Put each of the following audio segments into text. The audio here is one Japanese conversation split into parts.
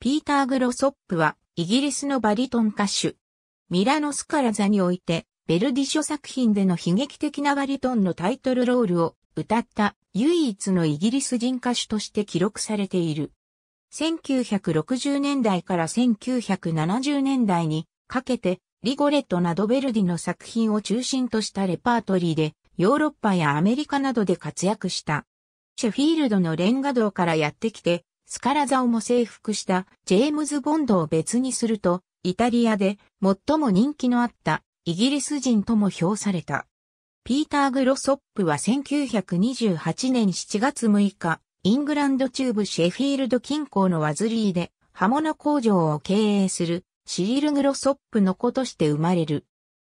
ピーター・グロソップは、イギリスのバリトン歌手。ミラノスカラザにおいて、ベルディ書作品での悲劇的なバリトンのタイトルロールを歌った唯一のイギリス人歌手として記録されている。1960年代から1970年代にかけて、リゴレットなどベルディの作品を中心としたレパートリーで、ヨーロッパやアメリカなどで活躍した。シェフィールドのレンガ道からやってきて、スカラ座をも征服したジェームズ・ボンドを別にすると、イタリアで最も人気のあったイギリス人とも評された。ピーター・グロソップは1928年7月6日、イングランド中部シェフィールド近郊のワズリーで刃物工場を経営するシリル・グロソップの子として生まれる。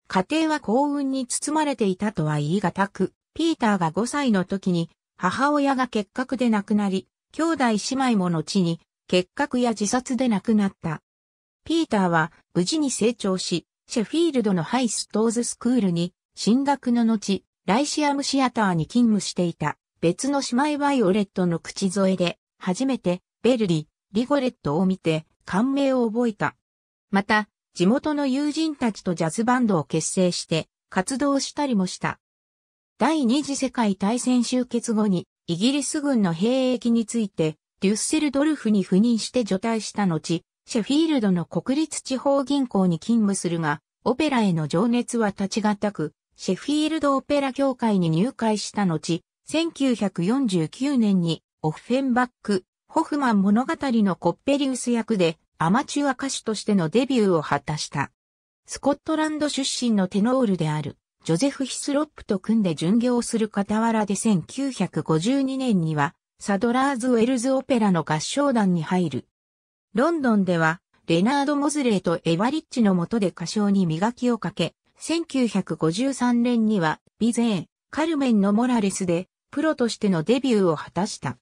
家庭は幸運に包まれていたとは言い難く、ピーターが5歳の時に母親が結核で亡くなり、兄弟姉妹も後に結核や自殺で亡くなった。ピーターは無事に成長し、シェフィールドのハイストーズスクールに進学の後、ライシアムシアターに勤務していた別の姉妹バイオレットの口添えで、初めてベルリ、リゴレットを見て感銘を覚えた。また、地元の友人たちとジャズバンドを結成して活動したりもした。第二次世界大戦終結後にイギリス軍の兵役について、デュッセルドルフに赴任して除隊した後、シェフィールドの国立地方銀行に勤務するが、オペラへの情熱は立ちがたく、シェフィールドオペラ協会に入会した後、1949年にオフフェンバック、ホフマン物語のコッペリウス役でアマチュア歌手としてのデビューを果たした。スコットランド出身のテノールである。ジョゼフ・ヒスロップと組んで巡業する傍らで1952年には、サドラーズ・ウェルズ・オペラの合唱団に入る。ロンドンでは、レナード・モズレーとエヴァリッチの下で歌唱に磨きをかけ、1953年には、ビゼー、カルメンのモラレスで、プロとしてのデビューを果たした。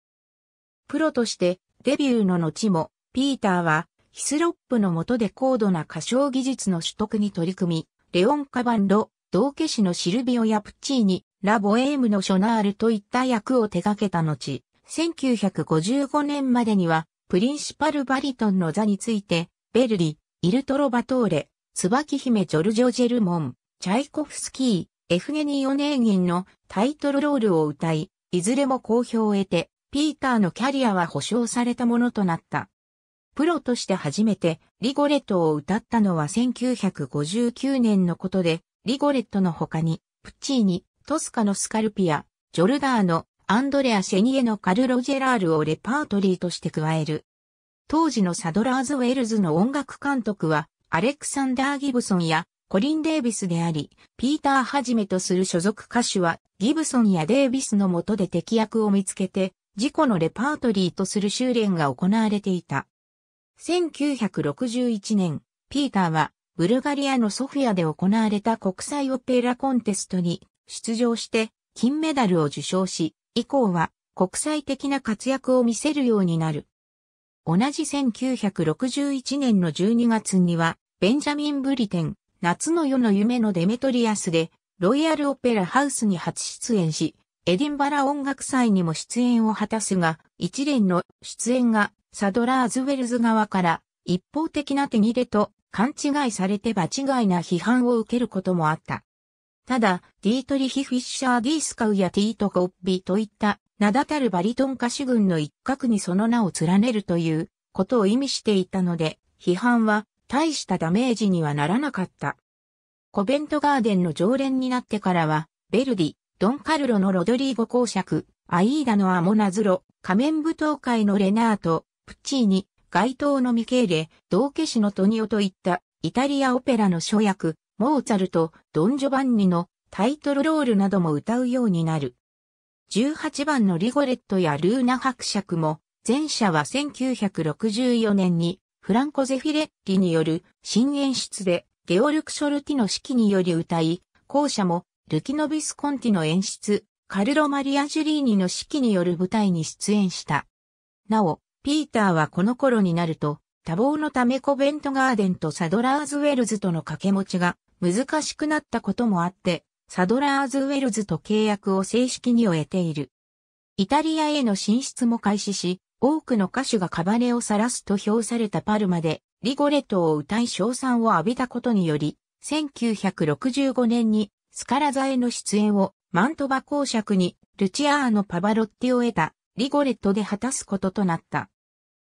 プロとして、デビューの後も、ピーターは、ヒスロップの下で高度な歌唱技術の取得に取り組み、レオン・カバンド、道化師のシルビオ・やプッチーニ、ラ・ボエームのショナールといった役を手掛けた後、1955年までには、プリンシパル・バリトンの座について、ベルリ、イルトロ・バトーレ、椿姫ジョルジョ・ジェルモン、チャイコフスキー、エフゲニー・オネーギンのタイトルロールを歌い、いずれも好評を得て、ピーターのキャリアは保証されたものとなった。プロとして初めてリゴレットを歌ったのは1959年のことで、リゴレットの他に、プッチーニ、トスカのスカルピア、ジョルダーノ、アンドレア・シェニエのカルロ・ジェラールをレパートリーとして加える。当時のサドラーズ・ウェルズの音楽監督は、アレクサンダー・ギブソンやコリン・デイビスであり、ピーターはじめとする所属歌手は、ギブソンやデイビスの下で敵役を見つけて、自己のレパートリーとする修練が行われていた。1961年、ピーターはブルガリアのソフィアで行われた国際オペラコンテストに出場して金メダルを受賞し、以降は国際的な活躍を見せるようになる。同じ1961年の12月には、ベンジャミン・ブリテン、夏の夜の夢のデメトリアスで、ロイヤル・オペラ・ハウスに初出演し、エディンバラ音楽祭にも出演を果たすが、一連の出演がサドラーズウェルズ側から一方的な手切れと勘違いされて場違いな批判を受けることもあった。ただ、ディートリヒ・フィッシャー・ディスカウやティート・コッビといった名だたるバリトン歌手群の一角にその名を連ねるということを意味していたので、批判は大したダメージにはならなかった。コベントガーデンの常連になってからは、ベルディ、ドン・カルロのロドリーゴ公爵、アイーダのアモナズロ、仮面舞踏会のレナート、プッチーニ、街頭のミケーレ、道化師のトニオといったイタリアオペラの初役、モーツァルト、ドン・ジョバンニのタイトルロールなども歌うようになる。18番のリゴレットやルーナ伯爵も、前者は1964年にフランコ・ゼフィレッリによる新演出でゲオルク・ショルティの指揮により歌い、後者もルキノビス・コンティの演出、カルロ・マリア・ジュリーニの指揮による舞台に出演した。なお、ピーターはこの頃になると、多忙のためコベントガーデンとサドラーズウェルズとの掛け持ちが難しくなったこともあって、サドラーズウェルズと契約を正式に終えている。イタリアへの進出も開始し、多くの歌手がカバレを晒すと評されたパルマで、リゴレットを歌い賞賛を浴びたことにより、1965年にスカラザへの出演をマントバ公爵にルチアーノ・パバロッティを得たリゴレットで果たすこととなった。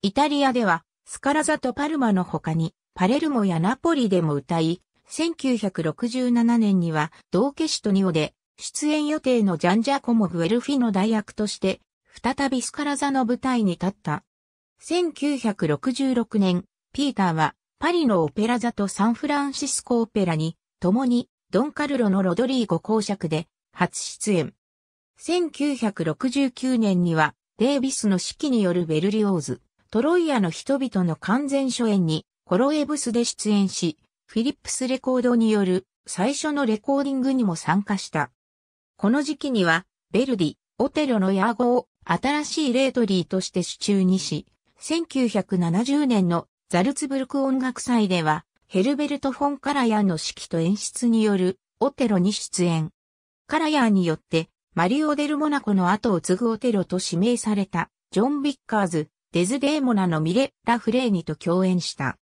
イタリアでは、スカラザとパルマの他に、パレルモやナポリでも歌い、1967年には、同化師とニオで、出演予定のジャンジャコモ・グエルフィの代役として、再びスカラザの舞台に立った。1966年、ピーターは、パリのオペラ座とサンフランシスコオペラに、共に、ドン・カルロのロドリーゴ公爵で、初出演。1969年には、デイビスの指揮によるベルリオーズ。トロイアの人々の完全初演に、コロエブスで出演し、フィリップスレコードによる最初のレコーディングにも参加した。この時期には、ベルディ、オテロの野号を新しいレートリーとして手中にし、1970年のザルツブルク音楽祭では、ヘルベルト・フォン・カラヤーの指揮と演出によるオテロに出演。カラヤーによって、マリオ・デル・モナコの後を継ぐオテロと指名された、ジョン・ビッカーズ、デズデーモナのミレ・ラ・フレーニと共演した。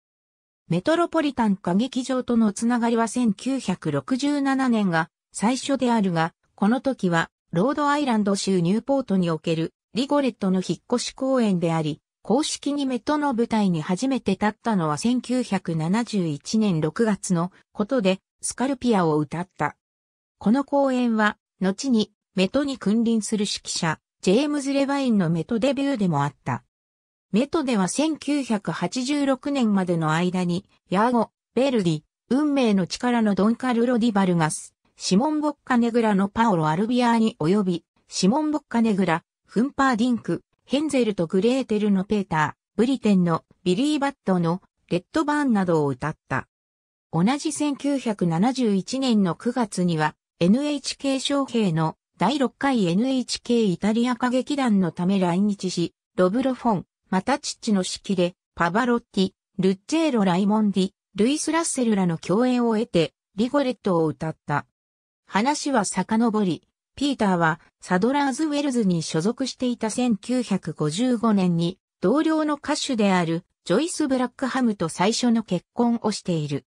メトロポリタン歌劇場とのつながりは1967年が最初であるが、この時はロードアイランド州ニューポートにおけるリゴレットの引っ越し公演であり、公式にメトの舞台に初めて立ったのは1971年6月のことでスカルピアを歌った。この公演は、後にメトに君臨する指揮者、ジェームズ・レヴァインのメトデビューでもあった。メトでは1986年までの間に、ヤーゴ、ベルディ、運命の力のドンカルロ・ディバルガス、シモン・ボッカネグラのパオロ・アルビアーニ及び、シモン・ボッカネグラ、フンパーディンク、ヘンゼルとグレーテルのペーター、ブリテンのビリー・バットのレッドバーンなどを歌った。同じ1971年の9月には NHK 将兵の第6回 NHK イタリア歌劇団のため来日し、ロブロフォン、また父の指揮で、パバロッティ、ルッチェーロ・ライモンディ、ルイス・ラッセルらの共演を得て、リゴレットを歌った。話は遡り、ピーターはサドラーズ・ウェルズに所属していた1955年に同僚の歌手であるジョイス・ブラックハムと最初の結婚をしている。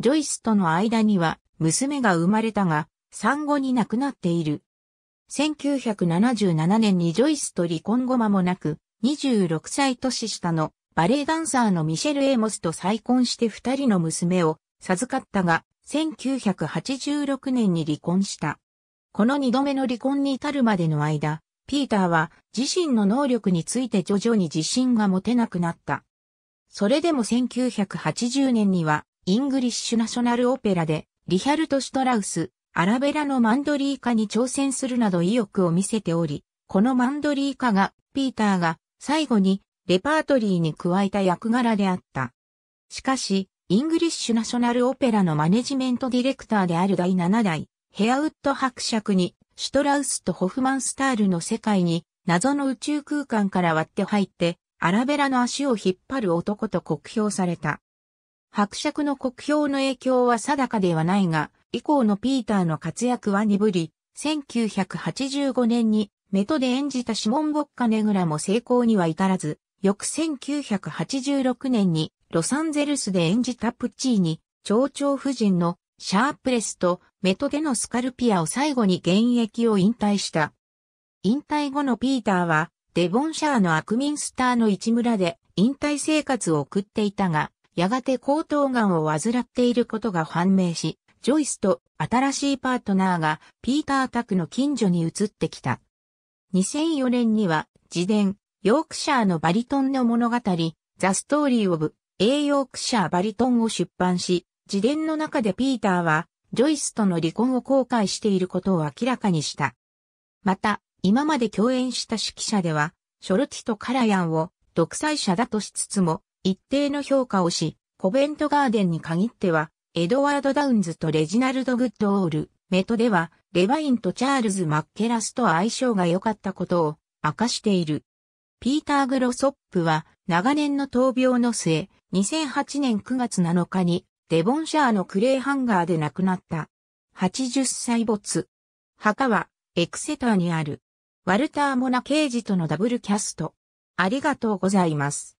ジョイスとの間には娘が生まれたが産後に亡くなっている。1977年にジョイスと離婚後間もなく26歳年下のバレエダンサーのミシェル・エーモスと再婚して二人の娘を授かったが、1986年に離婚した。この二度目の離婚に至るまでの間、ピーターは自身の能力について徐々に自信が持てなくなった。それでも1980年には、イングリッシュナショナルオペラで、リヒャルト・シュトラウス、アラベラのマンドリーカに挑戦するなど意欲を見せており、このマンドリーカが、ピーターが最後にレパートリーに加えた役柄であった。しかし、イングリッシュナショナルオペラのマネジメントディレクターである第7代、ヘアウッド伯爵に、シュトラウスとホフマンスタールの世界に、謎の宇宙空間から割って入って、アラベラの足を引っ張る男と酷評された。伯爵の酷評の影響は定かではないが、以降のピーターの活躍は鈍り、1985年にネトで演じたシモン・ボッカネグラも成功には至らず、翌1986年にロサンゼルスで演じたプッチーに、蝶々夫人のシャープレスとメトでのスカルピアを最後に現役を引退した。引退後のピーターはデボンシャーのアクミンスターの一村で引退生活を送っていたが、やがて喉頭がんを患っていることが判明し、ジョイスと新しいパートナーがピーター宅の近所に移ってきた。2004年には、自伝、ヨークシャーのバリトンの物語、ザ・ストーリー・オブ・エイ・ヨークシャー・バリトンを出版し、自伝の中でピーターは、ジョイスとの離婚を後悔していることを明らかにした。また、今まで共演した指揮者では、ショルティとカラヤンを独裁者だとしつつも、一定の評価をし、コベントガーデンに限っては、エドワード・ダウンズとレジナルド・グッドオール、メトでは、レバインとチャールズ・マッケラスと相性が良かったことを明かしている。ピーター・グロソップは長年の闘病の末、2008年9月7日にデボンシャーのクレイハンガーで亡くなった。80歳没。墓はエクセターにある。ワルター・モナ・ケージとのダブルキャスト。ありがとうございます。